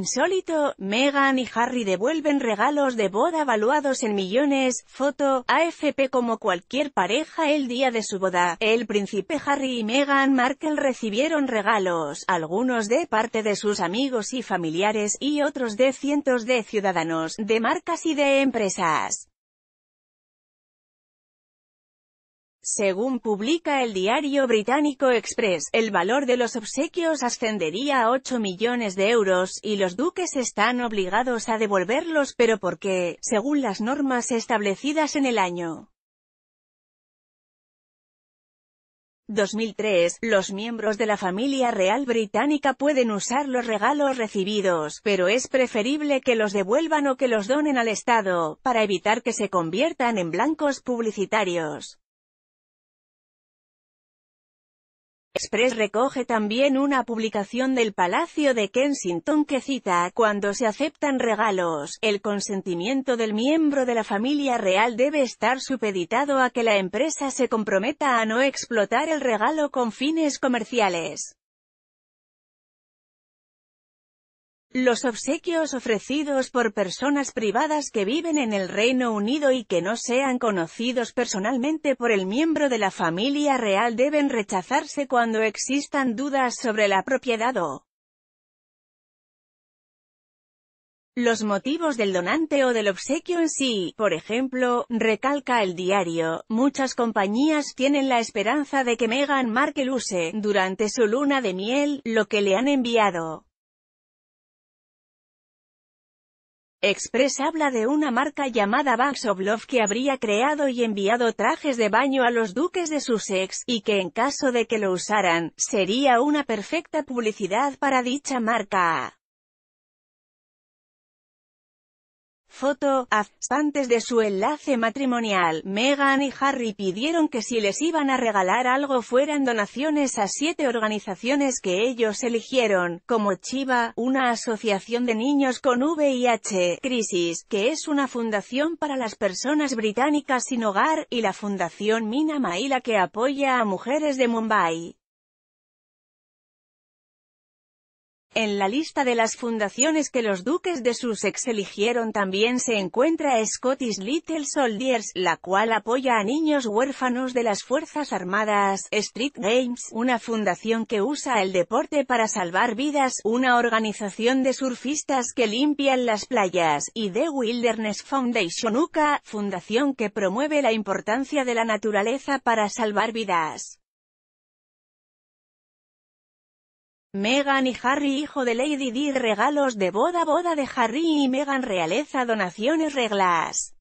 insólito, Meghan y Harry devuelven regalos de boda valuados en millones, foto, AFP como cualquier pareja el día de su boda. El príncipe Harry y Meghan Markle recibieron regalos, algunos de parte de sus amigos y familiares, y otros de cientos de ciudadanos, de marcas y de empresas. Según publica el diario británico Express, el valor de los obsequios ascendería a 8 millones de euros, y los duques están obligados a devolverlos pero porque, según las normas establecidas en el año 2003, los miembros de la familia real británica pueden usar los regalos recibidos, pero es preferible que los devuelvan o que los donen al Estado, para evitar que se conviertan en blancos publicitarios. Express recoge también una publicación del Palacio de Kensington que cita, cuando se aceptan regalos, el consentimiento del miembro de la familia real debe estar supeditado a que la empresa se comprometa a no explotar el regalo con fines comerciales. Los obsequios ofrecidos por personas privadas que viven en el Reino Unido y que no sean conocidos personalmente por el miembro de la familia real deben rechazarse cuando existan dudas sobre la propiedad o los motivos del donante o del obsequio en sí, por ejemplo, recalca el diario, muchas compañías tienen la esperanza de que Meghan Markle use, durante su luna de miel, lo que le han enviado. Express habla de una marca llamada Bags of Love que habría creado y enviado trajes de baño a los duques de Sussex, y que en caso de que lo usaran, sería una perfecta publicidad para dicha marca. Foto, antes de su enlace matrimonial, Meghan y Harry pidieron que si les iban a regalar algo fueran donaciones a siete organizaciones que ellos eligieron, como Chiva, una asociación de niños con VIH, Crisis, que es una fundación para las personas británicas sin hogar, y la Fundación Mina Maila que apoya a mujeres de Mumbai. En la lista de las fundaciones que los duques de Sussex eligieron también se encuentra Scottish Little Soldiers, la cual apoya a niños huérfanos de las Fuerzas Armadas, Street Games, una fundación que usa el deporte para salvar vidas, una organización de surfistas que limpian las playas, y The Wilderness Foundation UCA, fundación que promueve la importancia de la naturaleza para salvar vidas. Megan y Harry hijo de Lady Di regalos de boda boda de Harry y Megan realeza donaciones reglas